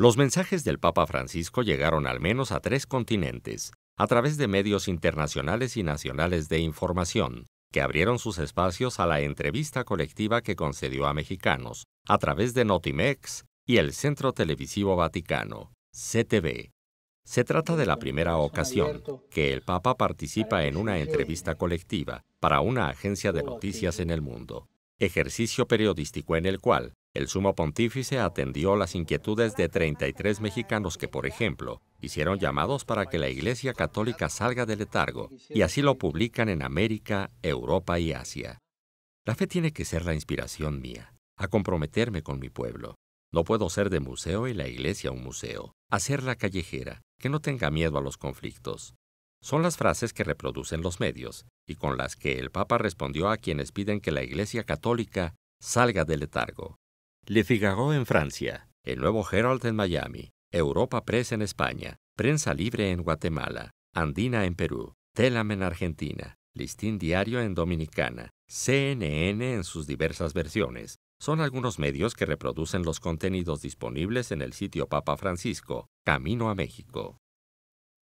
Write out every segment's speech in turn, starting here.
Los mensajes del Papa Francisco llegaron al menos a tres continentes, a través de medios internacionales y nacionales de información, que abrieron sus espacios a la entrevista colectiva que concedió a mexicanos, a través de Notimex y el Centro Televisivo Vaticano, CTV. Se trata de la primera ocasión que el Papa participa en una entrevista colectiva para una agencia de noticias en el mundo, ejercicio periodístico en el cual el sumo pontífice atendió las inquietudes de 33 mexicanos que, por ejemplo, hicieron llamados para que la Iglesia Católica salga del letargo, y así lo publican en América, Europa y Asia. La fe tiene que ser la inspiración mía, a comprometerme con mi pueblo. No puedo ser de museo y la iglesia un museo, a ser la callejera, que no tenga miedo a los conflictos. Son las frases que reproducen los medios y con las que el Papa respondió a quienes piden que la Iglesia Católica salga del letargo. Le Figaro en Francia, El Nuevo Herald en Miami, Europa Press en España, Prensa Libre en Guatemala, Andina en Perú, Telam en Argentina, Listín Diario en Dominicana, CNN en sus diversas versiones. Son algunos medios que reproducen los contenidos disponibles en el sitio Papa Francisco, Camino a México.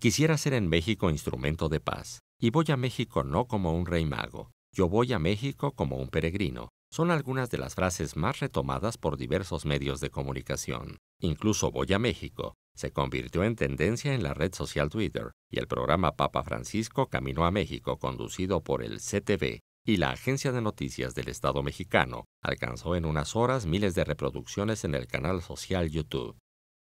Quisiera ser en México instrumento de paz, y voy a México no como un rey mago, yo voy a México como un peregrino, son algunas de las frases más retomadas por diversos medios de comunicación. Incluso Voy a México se convirtió en tendencia en la red social Twitter y el programa Papa Francisco Camino a México, conducido por el CTV y la Agencia de Noticias del Estado mexicano, alcanzó en unas horas miles de reproducciones en el canal social YouTube.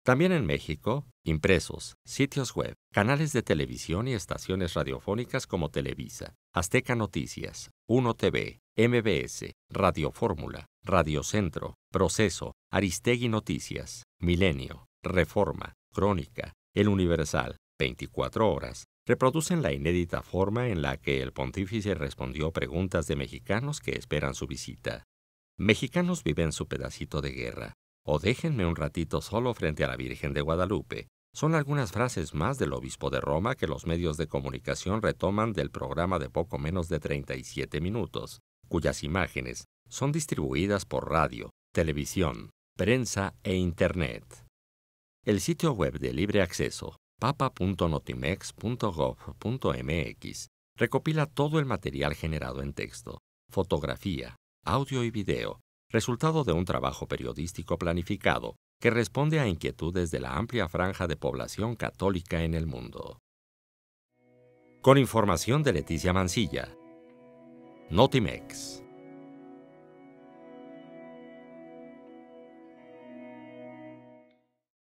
También en México, impresos, sitios web, canales de televisión y estaciones radiofónicas como Televisa, Azteca Noticias, Uno TV, MBS, Radio Fórmula, Radio Centro, Proceso, Aristegui Noticias, Milenio, Reforma, Crónica, El Universal, 24 horas, reproducen la inédita forma en la que el pontífice respondió preguntas de mexicanos que esperan su visita. Mexicanos viven su pedacito de guerra, o déjenme un ratito solo frente a la Virgen de Guadalupe son algunas frases más del obispo de Roma que los medios de comunicación retoman del programa de poco menos de 37 minutos, cuyas imágenes son distribuidas por radio, televisión, prensa e Internet. El sitio web de libre acceso, papa.notimex.gov.mx, recopila todo el material generado en texto, fotografía, audio y video, resultado de un trabajo periodístico planificado que responde a inquietudes de la amplia franja de población católica en el mundo. Con información de Leticia Mancilla, Notimex.